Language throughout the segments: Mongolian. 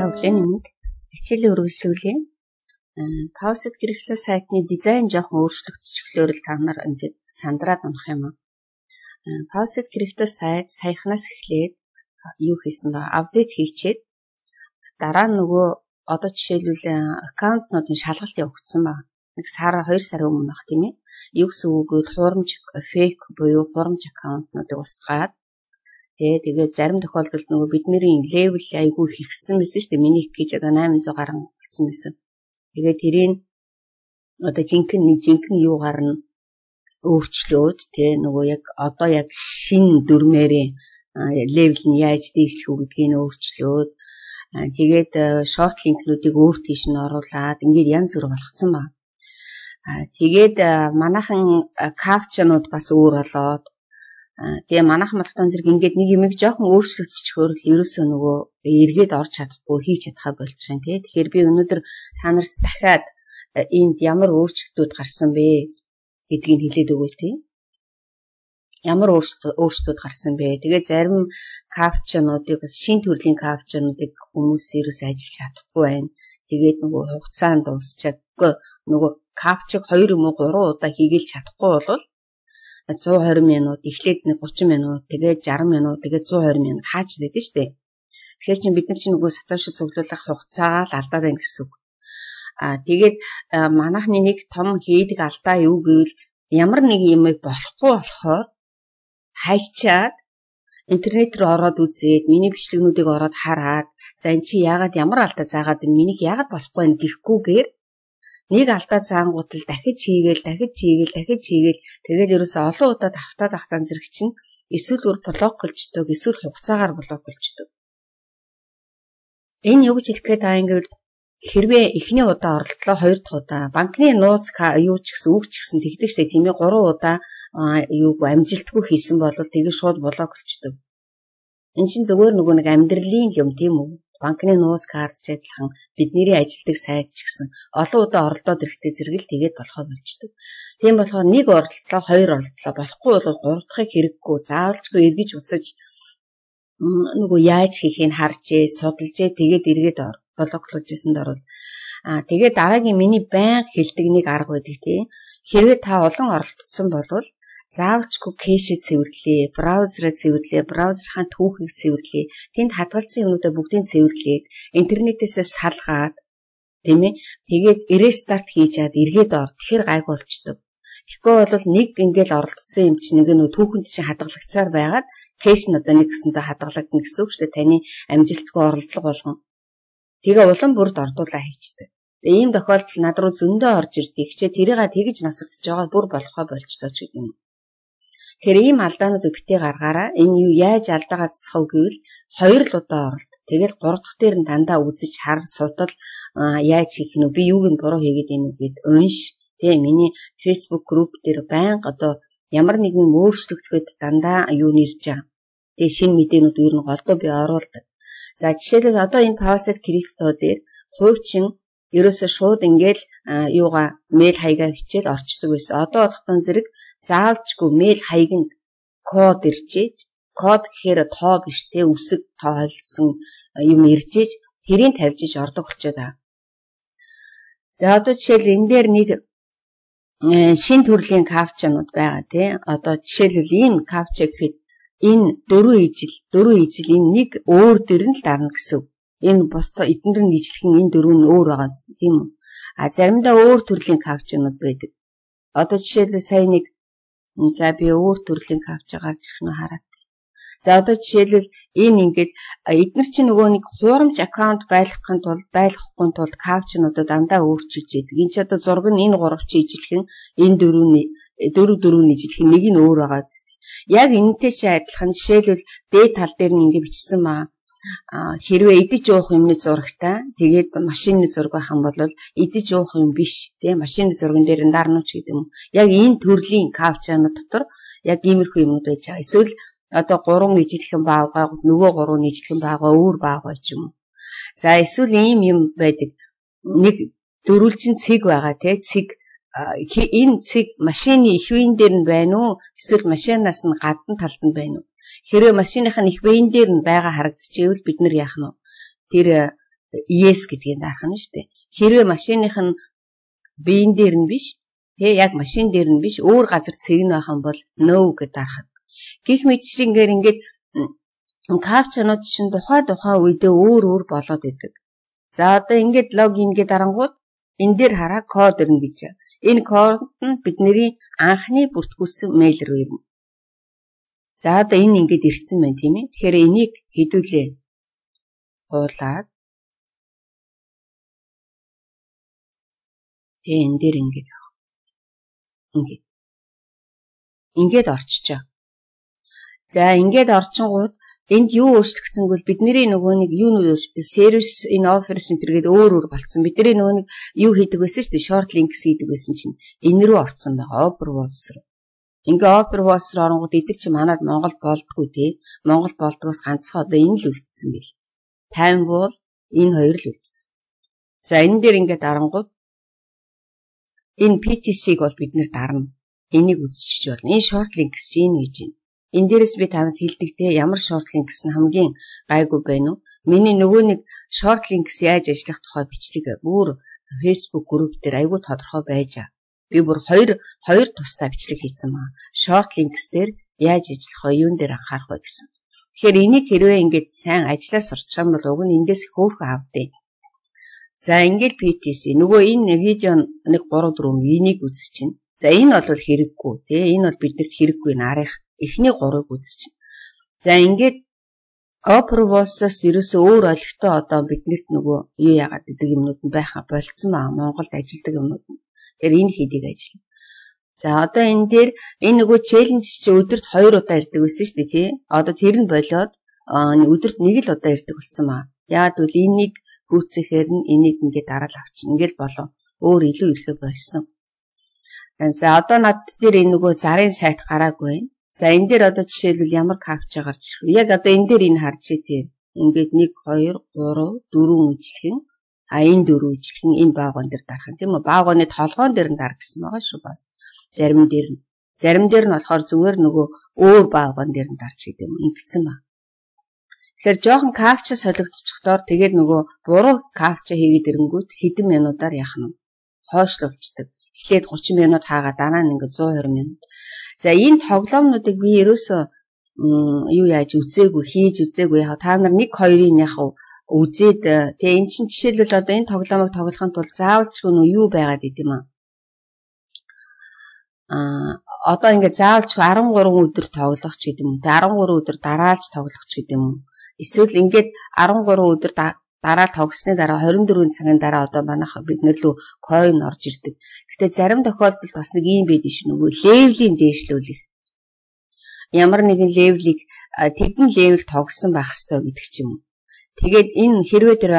та өглөө нэмийг хичээл өргөжлүүлээ. Каусет гэрчлэл сайтны дизайн жоохон өөрчлөгдөж өглөөр л та нар ингээд сандраад унах юм аа. Каусет гэрчлэл сайт саяхнаас эхлээд юу хийсэн ба апдейт хийчээд дараа нь нөгөө одоо жишээлбэл аккаунтнуудын шалгалт явагдсан ба нэг сар 2 сар өмнө баг тийм ээ. Юу гэсэн үг вэ? Хуурамч фейк буюу хуурамч аккаунтнуудыг устгаад Тэ тэгээд зарим тохиолдолд нөгөө бидний левел айгүй хэрэгсэн байсан шүү дээ. Миний их гэж одоо 800 гарсан болсон байсан. Тэгээд тэрийг одоо жинхэнэ нэг жинхэнэ юу гарна өөрчлөөд тэ нөгөө яг одоо яг шин дүрмээрийн левел нь яаж дээшлэх үү гэдгийг өөрчлөөд тэгээд шорт э, линкнүүдийг өөр тийш нь оруулад ингээд янз бүр болгоцсон байна. Тэгээд э, манайхан капчанууд э, бас өөр болоод Тэгээ манайхан Батхтон зэрэг ингээд нэг юм их жоохон өөрчлөгдсөөр л ерөөсөө нөгөө эргээд орж чадахгүй хийж чадхаа болчихын тий. Тэгэхээр би өнөөдөр та нарт дахиад э, энд ямар өөрчлөлтүүд гарсан бэ гэдгийг хэлээд өгөөл тий. Ямар өөрчлөлтүүд гарсан бэ? Тэгээ зарим капчануудыг бас шин төрлийн капчануудыг хүмүүс ерөөсөө ажиллаж чадахгүй байна. Тэгээд нөгөө хугацаанд дуусчихгүй нөгөө капчиг 2 юм уу 3 удаа хийгээл чадахгүй болвол 120 минут, эхлээд нэг 30 минут, тэгээд 60 минут, тэгээд 120 минут хаач дэдэж штэ. Тэгэхээр чи бид нар чи нөгөө саташид цуглуулах хугацаагаа л алдаад байна гэсэн үг. Аа тэгээд манахны нэг том хийдэг алдаа юу гэвэл ямар нэг юмыг болохгүй болохоор хайчаад интернет рүү ороод үзээд миний бичлэгнүүдийг ороод хараад за эн чи яагаад ямар алдаа заагаад байна минийг яагаад болохгүй юм гихгүүгээр нэг алдаа заангууд л дахиж хийгээл дахиж хийгээл дахиж хийгээл тэгэл ерөөсөө олон удаа давтаа давтаан зэрэг чинь эсвэл бүр блок гэлждэг эсвэл хугацаагаар блок гэлждэг. Энэ юу гэж хэлэх гээд байгаа юм гэвэл хэрвээ эхний удаа оролдлоо хоёр дахь удаа банкны нууц юу ч гэсэн үг ч гэсэн тэгдэгсээ тиймээ гурван удаа юу амжилтгүй хийсэн бол тэгж шууд блок гэлждэг. Эн чинь зөвөр нөгөө нэг амьдралын юм тийм үү? банкны нууц картч адилхан бидний ажилдаг сайт ч гэсэн олон удаа оролдоод ирэхдээ зэрэг л тэгээд болохоо болждаг. Тийм болохоор нэг оролдлоо хоёр оролдлоо болохгүй бол гурав дахь хэрэггүй заавалжгүй эргэж уцаж нөгөө яаж хийхийг харжээ, судалжээ тэгээд эргээд блоклуулжсэнд орвол аа тэгээд дараагийн миний баян хэлдэг нэг арга байдаг тийм. Хэрвээ та олон оролцсон болвол заавчгүй кэшээ цэвэрлэе, браузераа цэвэрлэе, браузерынхаа түүхийг цэвэрлэе. Тэнд хадгалсан юмудаа бүгдийг цэвэрлээд, интернетээсээ салгаад тийм ээ. Тэгээд рестарт хийж чад эргээд ор. Тэгэхэр гайгүй болчдөг. Тэгэхгүй бол нэг ингээл оролцсон юм чинь нэг нөө түүхэнд чинь хадгалагцаар байгаад кэш нь одоо нэг гэсэнтэй хадгалагдана гэсэн үг шүү дээ. Таны амжилтгүй оролдлого болгон. Тэгээ улам бүрд ордуулаа хийчдэг. Тэгээ ийм тохиолдол над руу зөндөө орж ирдэг. Хичээ тэрийг тэгж ноцолдож байгаа бүр болохоо болчтой ч гэдэг юм. Тэгэхээр ийм алдаануудыг битээ гаргаараа энэ юу яаж алдаагаа засах вэ гэвэл хоёр л удаа оролт. Тэгээд гурав дахь дээр нь дандаа үзэж хар судал яаж хийх нь би юуг нь буруу хийгээд байна гэд унш. Тэгээ миний Facebook group дээр байнга одоо ямар нэгэн өөрчлөгдөхөд дандаа юу нэрж байгаа. Тэгээ шинэ мэдээнүүд ер нь голдоо би оруулдаг. За жишээлбэл одоо энэ Pavasel крипто дээр хуучин ерөөсөө шууд ингээл юугаа мэйл хаягаа хичээл орчдөг байсан. Одоо одохтон зэрэг заавчгүй мэйл хаяганд код иржээж код гэхээр тоо биш те үсэг тоолсон юм иржээж тэрийг тавьжиж ордог болчиход аа. За одоо жишээл энэ дээр нэг э, шин төрлийн кавчанууд байгаа тий. Одоо жишээлбэл энэ кавча гэхэд энэ дөрөв ижил, дөрөв ижил энэ нэг өөр дэр нь л дарна гэсэн. Энэ бусдаа эдгээр нь ижлэхэн энэ дөрөв нь өөр байгаа зү тийм үү? А заримдаа өөр төрлийн кавчанууд байдаг. Одоо жишээлбэл сая нэг За би өөр төрлийн авч байгаа зэрхнөө хараад. За одоо жишээлбэл энэ ингээд эдгэр чи нөгөө нэг хуурамч аккаунт байлгахын тулд байлгахгүй тулд кавч нь одоо дандаа өөрчилж яадаг. Энд чи одоо зураг нь энэ гурав чи ижилхэн энэ дөрөвний дөрөв дөрөвний ижилхэн нэг нь өөр байгаа зү. Яг энэтэй чи адилхан жишээлбэл дээд тал дээр нь ингээд бичсэн байгаа хэрвээ идэж уух юмны зурагтай тэгээд машины зураг байх юм бол идэж уух юм биш тийм машины зурган дээр нь дарнууч гэдэг юм. Яг энэ төрлийн капчанууд дотор яг иймэрхүү юмнууд байж байгаа. Эсвэл одоо гурван ижлэхэн баага нөгөө гурван ижлэхэн баага өөр баага ч юм. За эсвэл ийм юм байдаг. Нэг дөрвөлжин цэг байгаа тий цэг энэ цэг машины их вин дээр нь байна уу? Эсвэл машинаас нь гадна талд нь байна уу? Хэрэв машиных нь их вейн дээр нь байгаа харагдчихэвэл бид нар яах нь вэ? Тэр э, ES гэдгийг дарах нь шүү дээ. Хэрвээ машиных нь вейн дээр нь биш, тэг яг машин дээр нь биш, өөр газар цэгн байх юм бол no гэдээ дарах. Гэх мэтчлэнгээр ингээд капчанууд чинь тухай тухай үедээ өөр өөр болоод идэг. За одоо ингээд логин гэдэг дарангууд энэ дээр хараа код ирнэ гэж. Энэ код нь бидний анхны бүртгүүлсэн мэйл рүү ирнэ. За одоо энэ ингээд ирцэн байна тийм ээ. Тэгэхээр энийг хэдүүлээ. Хуулаад Тэгээ энэ дээр ингээд авах. Ингээд. Ингээд орчичоо. За ингээд орчингууд энд юу өөрчлөгдсөнгөө л бидний нөгөө нэг юу сервис ин офер центр гэдэг өөр өөр болцсон. Бидний нөгөө нэг юу хийдэг байсан шүү дээ, short links хийдэг байсан чинь энэ рүү орцсон байгаа. Overwatch руу ингээ опер хоолсор оронгууд эдэр чи манад Монгол болдгүй те. Монгол болдгоос ганцхан одоо энэ л үлдсэн бил. Тайван бол энэ хоёр л үлдсэн. За энэ дээр ингээ дарангууд энэ PTC-г бол бид нэр дарна. Энийг үсчих болно. Энэ short link гэж юм гэж байна. Энд дээрээс би танад хэлдэг те ямар short link гэсэн хамгийн гайгүй байна уу? Миний нөгөө нэг short links яаж ажиллах тухай бичлэг бүр Facebook групп дээр айгүй тодорхой байж байгаа. Би бүр хоёр хоёр тустай бичлэг хийсэн маа. Short links дээр яаж ажиллах вэ, юун дээр анхаарах вэ гэсэн. Тэгэхээр энийг хэрвээ ингэж сайн ажиллаж сурчих юм бол уг нь эндээс хөөх аавдээ. За ингээд PTC e. нөгөө энэ видео нэг 3 4 энийг үзчихин. За энэ бол хэрэггүй тий. Энэ бол биднэрт хэрэггүй нарийнх эхний 3-ыг үзчихин. За ингээд Опровосос ерөөсөө өөр олигтой одоо биднэрт нөгөө юу яагаад гэдэг юмнууд нь байха болцсон баа Монголд ажилдаг юмнууд нь. Тэгэхээр энэ хийдийг ажиллана. За одоо энэ дээр энэ нөгөө челленж чи өдөрт 2 удаа ирдэг байсан шүү дээ тий. Одоо тэр нь болоод өдөрт нэг л удаа ирдэг болсон маа. Яагад бол энийг гүйцэхээр нь энийг ингээд дараал авчин. Ингээд болов. Өөр илүү ирэхэд болсон. За одоо над дээр энэ нөгөө зарын сайт гараагүй байна. За энэ дээр одоо жишээлбэл ямар капча гарч ирэх вэ? Яг одоо энэ дээр энэ харж ий тийм. Ингээд 1 2 3 4 үйлчлэхэн А энэ дөрөв ижилхэн энэ баогон дээр дарах юм тийм үү? Баогоны толгоон дээр нь дар гэсэн байгаа шүү бас. Зарим дээр нь. Зарим дээр нь болохоор зүгээр нөгөө өөр баогоон дээр нь дарч гэдэг юм. Ингэсэн ба. Тэгэхээр жоохон кавча солигдчихлоор тэгээд нөгөө буруу кавча хийгээд ирэнгүүт хэдэн минутаар яхна. Хойшлуулцдаг. Эхлээд 30 минут хаагаа дараа нь ингээд 120 минут. За энэ тоглоомнуудыг би ерөөсөө юу яаж үзээгүй хийж үзээгүй яах та нар 1 2-ын яах үзээд э, тэгээ эн чинь жишээлбэл одоо энэ тоглоомыг тоглохын тулд заавал ч гэнэ юу байгаад идэм аа. Аа одоо ингээд заавал ч 13 өдөр тоглох ч гэдэм үү. 13 өдөр дараалж тоглох ч гэдэм үү. Эсвэл ингээд 13 өдөр дараал тогсны дараа 24 цагийн дараа одоо манайх бид нар лөө койн орж ирдэг. Гэтэ зарим тохиолдолд бас нэг юм байдаг шин нөгөө левлийн дээшлүүлэх. Ямар нэгэн левлийг тэгэн левел тогсон байх хэрэгтэй гэдэг ч юм уу Тэгээд энэ хэрвээ тэр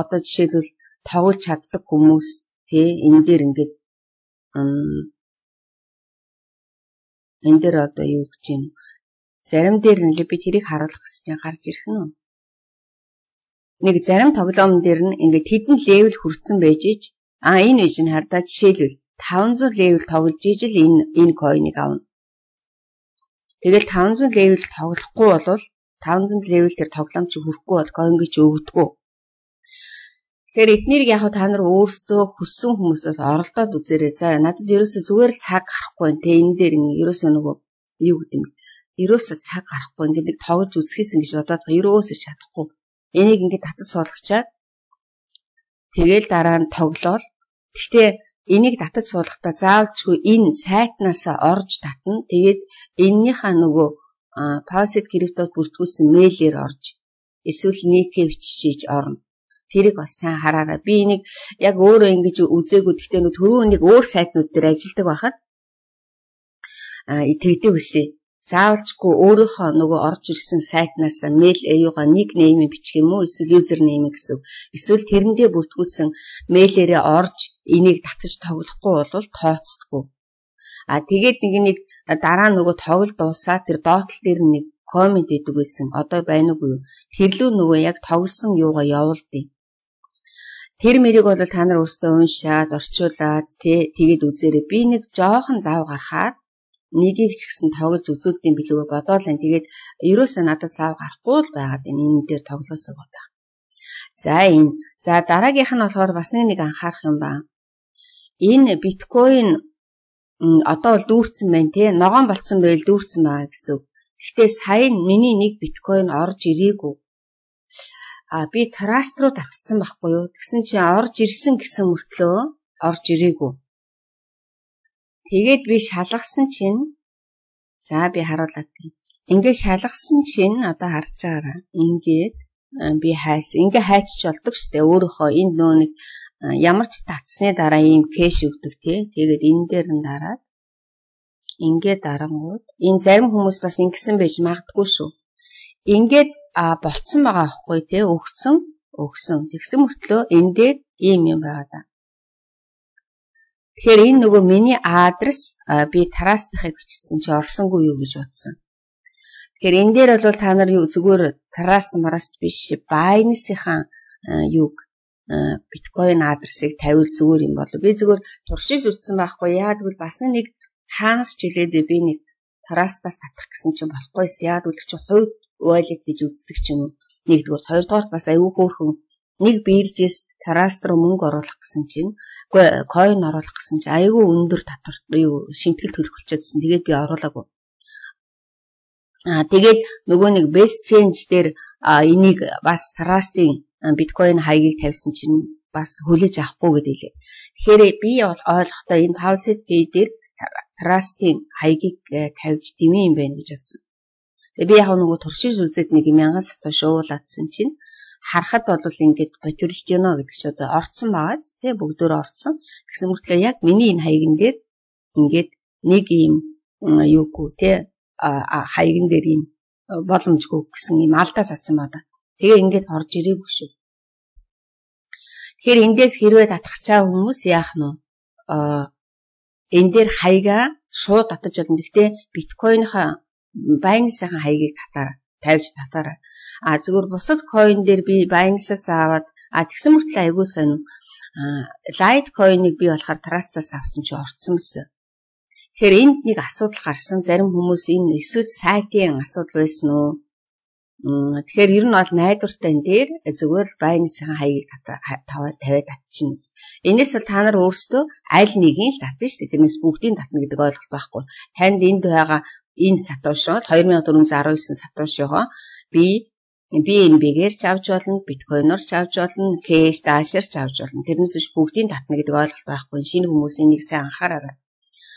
одоо жишээлбэл тоглож чаддаг хүмүүс тий энэ дээр ингээд энэ дээр одоо юу гэж юм зарим дээр нь би тэрийг харуулах гэж гарч ирэх нь нэг зарим тоглоом дээр нь ингээд хэдэн левел хүрсэн байж ич а энэ биш нь хардаа жишээлбэл 500 левел тоглож ижил энэ энэ койныг авна. Тэгэл 500 левел тоглохгүй болвол 500 левел тэр тоглоомч хүрэхгүй бол гонгич өгдөггүй. Тэгэхээр эднийг яг та нар өөрсдөө хүссэн хүмүүсээс оролдоод үзээрэй. За надад ерөөсөө зүгээр л цаг гарахгүй нэ энэ дээр ерөөсөө нөгөө юу гэдэг юм. Ерөөсөө цаг гарахгүй ингээд тоглож үзчихсэн гэж бодоод ерөөсөө чадахгүй. Энийг ингээд татал суулгачаад тэгээл дараа нь тоглоол. Гэхдээ энийг татаж суулгахдаа заавалчгүй энэ сайтнаас орж татна. Тэгээд эннийхээ нөгөө пассед гэрээтод бүртгүүлсэн мэйлээр орж эсвэл нийкэвч шийж орно. Тэрийг бас сайн хараарай. Би энийг яг өөрөө ингэж үзээгүй. Гэхдээ нөө төрөө нэг өөр сайтнууд дээр ажилладаг байхад а итгэдэг үсэ. Заавалчгүй өөрийнхөө нөгөө орж ирсэн сайтнаас мэйл аюугаа нэг нэйм бичих юм уу эсвэл юзер нэйм гэсэн. Эсвэл тэрэндээ бүртгүүлсэн мэйлээрээ орж энийг татаж тоглохгүй бол тооцдгүй. А тэгээд нэг нэг дараа нөгөө тоглолт дуусаад тэр доотлол дээр нэг комент өгдөг байсан. Одоо байна уу юу? Тэр лүү нөгөө яг тоглосон юугаа явуулдیں۔ Тэр мэрийг бол та нар өөрсдөө уншаад, орчуулад тий тэгэд үзээрэй. Би нэг жоохон зав гарахаар нэгийг ч гэсэн тоглож үзүүлдэм билүү бодоол энэ. Тэгээд ерөөсөө надад зав гарахгүй л байгаад энэ энэ дээр тоглосоо бодох. За энэ. За дараагийнх нь болохоор бас нэг нэг анхаарах юм байна. Энэ биткойн одоо бол дүүрсэн байна те ногоон болцсон байл дүүрсэн байгаа гэсэн. Гэхдээ сая миний нэг биткойн орж ирээгүй. А би траст руу татсан байхгүй юу? Тэгсэн чинь орж ирсэн гэсэн мөртлөө орж ирээгүй. Тэгээд би шалгасан чинь за би харуулаад байна. Ингээ шалгасан чинь одоо харж байгаараа. Ингээд би хайс. Ингээ хайчч болдог штэ. Өөрөөхөө энд нөө нэг ямар ч татсны дараа ийм кэш өгдөг тий. Тэгээд энэ дээр нь дараад ингээд дарангууд энэ зарим хүмүүс бас ингэсэн байж магадгүй шүү. Ингээд болцсон байгаа аахгүй тий. Өгсөн, өгсөн. Тэгсэн мөртлөө энэ дээр ийм юм байгаа даа. Тэгэхээр энэ нөгөө миний адрес би тарастахыг бичсэн чи орсонгүй юу гэж бодсон. Тэгэхээр энэ дээр бол та нар зүгээр тараст мараст биш байнсийнхаа юг Э, биткойн адресыг тавиул зүгээр юм болов. Би зүгээр туршиж үтсэн байхгүй. Яг л бас нэг хаанаас ч хилээд би нэг тарастаас татах гэсэн чинь болохгүйс. Яг л чи хувь wallet гэж үздэг ч юм уу. Нэгдүгээр, хоёрдугаар бас аюу хөөрхөн нэг биелжээс тараст руу мөнгө оруулах гэсэн чинь үгүй койн оруулах гэсэн чинь аюу өндөр татвар юу шимтгэл төлөх болчиходсэн. Тэгээд би оруулаагүй. Аа тэгээд нөгөө нэг best change дээр энийг бас трастын биткойн хаягийг тавьсан чинь бас хүлээж авахгүй гэдэг лээ. Тэгэхээр би бол ойлгохдоо энэ Pavset Bay дээр trust-ийн хаягийг э, тавьж дэмий юм байна гэж бодсон. Тэгээ би яг нөгөө туршиж үзээд нэг 1000 саташ уулаадсан чинь харахад бол ингээд ботурж гинэ гэдэг ч одоо орцсон байгааз тий бүгдөө орцсон. Тэгсэн мөртлөө яг миний энэ хаягн дээр ингээд нэг юм юугүй тий хаягн дээр юм э, боломжгүй гэсэн юм алдаа сатсан байна. Тэгээ ингээд орж ирээгүй шүү. Тэгэхээр эндээс хэрвээ татахчаа хүмүүс яах нь вэ? Э, энд дээр хаягаа шууд татаж болно. Гэхдээ биткойныхаа байнгын сайхан хаягийг татаараа, тавьж татаараа. А зөвхөн бусад coin дээр би байнгсаас аваад а тэгсэн мөртлөө айгүй сонь. А лайткойныг би болохоор трастаас авсан чи орцсон мэсэн. Тэгэхээр энд нэг асуудал гарсан. Зарим хүмүүс энэ эсвэл сайтын асуудал байсан уу? Тэгэхээр ер нь бол найдвартай энэ дээр зүгээр л байны сайхан хаягийг тавиад татчихна. Энээс бол та нар өөрсдөө аль нэгийг л татна шүү дээ. Тэрнээс бүгдийг татна гэдэг ойлголт байхгүй. Танд энд байгаа энэ сатуушоо 2419 сатуушоо би BNB-гээр ч авч болно, биткойноор ч авч болно, кэш, даашир ч авч болно. Тэрнээс биш бүгдийг татна гэдэг ойлголт байхгүй. Шинэ хүмүүсийн нэг сайн анхаараарай.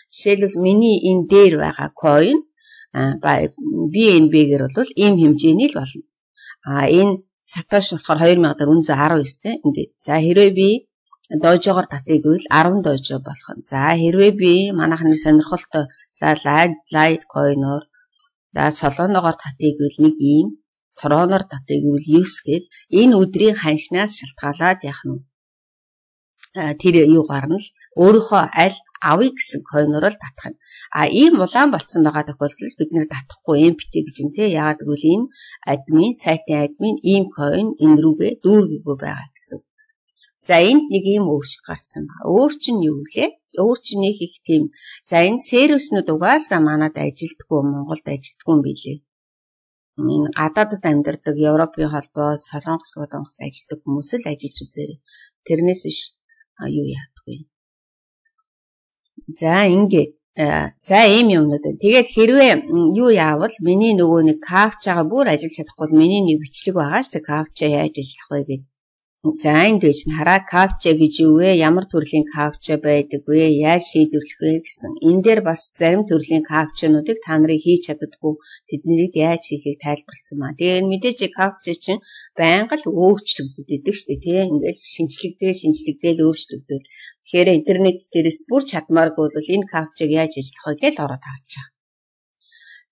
Жишээлбэл миний энэ дээр байгаа coin BNB-гээр бол ийм хэмжээний л болно. А энэ Сатош болохоор 2019 те ингээд за хэрвээ би дожоогоор татыг үйл 10 дожоо болох нь. За хэрвээ би манайх нэг сонирхолтой за лайткойноор за солоногоор татыг үйл нэг ийм троноор татыг үйл 9 гээд энэ өдрийн ханшнаас шалтгаалаад яах нь тэр юу гарна л өөрийнхөө аль авъя гэсэн койноор л татах юм. А ийм улаан болсон байгаа тохиолдолд бид нэр татахгүй эмпти гэж юм те. Яагаад гэвэл энэ админ, сайтын админ ийм койн энэ рүүгээ дүүргээгөө байгаа гэсэн. За энд нэг ийм өөрчлөлт гарсан байна. Өөрчлөн юу вэ? Өөрчлөний хийх тийм. За энэ сервиснүүд угаасаа манад ажилтгүй, Монголд ажилтгүй юм билээ энэ гадаадд амьдардаг Европын холбоо, Солонгос, Улонгос ажилладаг хүмүүс л ажиллаж үзээрэй. Тэрнээс биш юу яа. За ингэ. Э, за ийм юмнууд байна. Тэгээд хэрвээ юу яавал миний нөгөө нэг кавч байгаа бүр ажиллаж чадахгүй бол миний нэг бичлэг байгаа шүү дээ. Кавчаа яаж ажиллах вэ гэдэг За энэ дэж нь хараа кавча гэж юу вэ? Ямар төрлийн кавча байдаг вэ? Яаж шийдвэрлэх вэ гэсэн. Энэ дээр бас зарим төрлийн кавчануудыг та нарыг хийж чаддаггүй тэднийг яаж хийхийг тайлбарлсан маа. Тэгээд мэдээж кавча чинь байнга л өөрчлөгдөд идэг шүү дээ тийм. Ингээл шинжлэгдээл шинжлэгдээл өөрчлөгдөд. Тэгэхээр интернет дээрээс бүр чадмааргүй бол энэ кавчыг яаж ажиллах вэ гэж л ороод харж байгаа.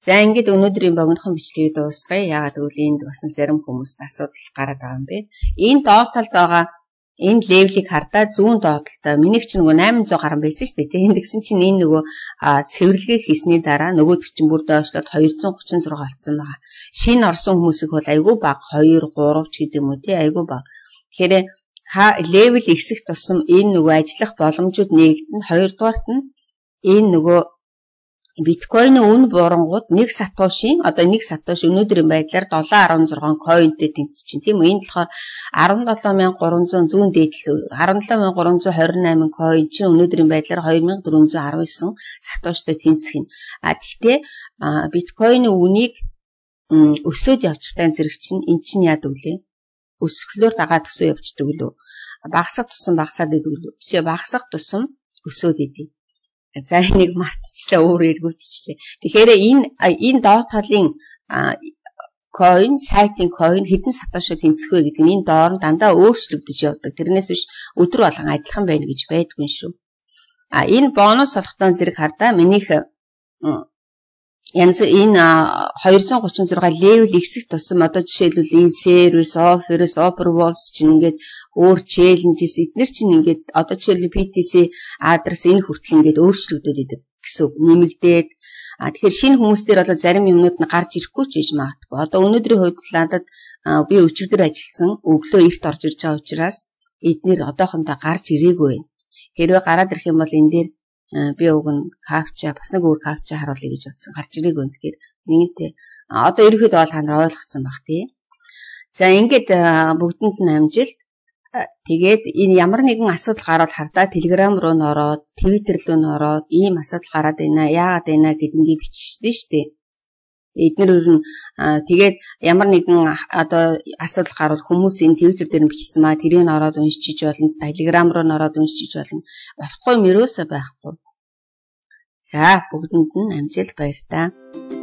За ингээд өнөөдрийн богинохон бичлэгийг дуусгая. Яагаад гэвэл энд бас нэг зарим хүмүүст асуудал гараад байгаа юм бэ? Энэ доод талд байгаа энэ левлийг хардаа зүүн доотлоо миний чинь нөгөө 800 гарсан байсан шүү дээ тийм энэ гэсэн чинь энэ нөгөө цэвэрлэгээ хийсний дараа нөгөө чинь бүр доошлоод 236 болсон байгаа. Шинэ орсон хүмүүсийг бол айгүй баг 2 3 ч гэдэг юм уу тийм айгүй баг. Тэгэхээр левел ихсэх тусам энэ нөгөө ажиллах боломжууд нэгдэн хоёрдугаарт нь энэ нөгөө биткойны үн бурангууд нэг сатошийн одоо нэг сатош өнөөдрийн байдлаар 7.16 койнтэй тэнцэж чинь тийм үү энэ болохоор 17300 зүүн дээд л 17328 койн чинь өнөөдрийн байдлаар 2419 сатоштой тэнцэх нь а тэгтээ биткойны үнийг өсөөд явчихтай зэрэг чинь эн чинь яд үлээ өсөхлөөр дагаад төсөө явждаг лөө багасах тусам багасаад идэв лөө биш багасах тусам өсөөд идэв За энийг матчлаа өөр эргүүлчихлээ. Тэгэхээр энэ энэ доод талын coin, сайтын coin хэдэн сатошо тэнцэх вэ гэдэг нь энэ доор нь дандаа өөрчлөгдөж явдаг. Тэрнээс биш өдөр болгон адилхан байна гэж байдгүй шүү. А энэ бонус олохтон зэрэг хардаа минийх Янз энэ 236 level ихсэх тусам одоо жишээлбэл энэ service, office, upper walls чинь ингээд өөр challenges эднэр чинь ингээд одоо жишээлбэл PTC адрес энэ хүртэл ингээд өөрчлөгдөд идэг гэсэн үг нэмэгдээд а тэгэхээр шинэ хүмүүстээр бол зарим юмнууд нь гарч ирэхгүй ч гэж магадгүй. Одоо өнөөдрийн хувьд надад би өчигдөр ажилласан өглөө эрт орж ирж байгаа учраас эднэр одоохондоо гарч ирээгүй байна. Хэрвээ гараад ирэх юм бол энэ дээр Э, би уг нь кавча бас нэг өөр кавча харуулъя гэж утсан гарч ирээгүй юм. Тэгэхээр нэгэнтээ одоо ерөөхдөө бол ханаа ойлгоцсон баг тий. За ингээд бүгдэнд нь амжилт. Тэгээд энэ ямар нэгэн асуудал гарвал хардаа Telegram руу н ороод, Twitter руу н ороод ийм асуудал гараад байна, яагаад байна гэдгийг биччихсэн шүү дээ. Эднэр ер нь тэгээд ямар нэгэн одоо асуудал гарвал хүмүүс энэ твиттер дээр нь бичсэн маа тэрийг нь ороод уншиж болно, телеграм руу нь ороод уншиж болно. Болохгүй мөрөөсөө байхгүй. За бүгдэнд нь амжилт баяр таа.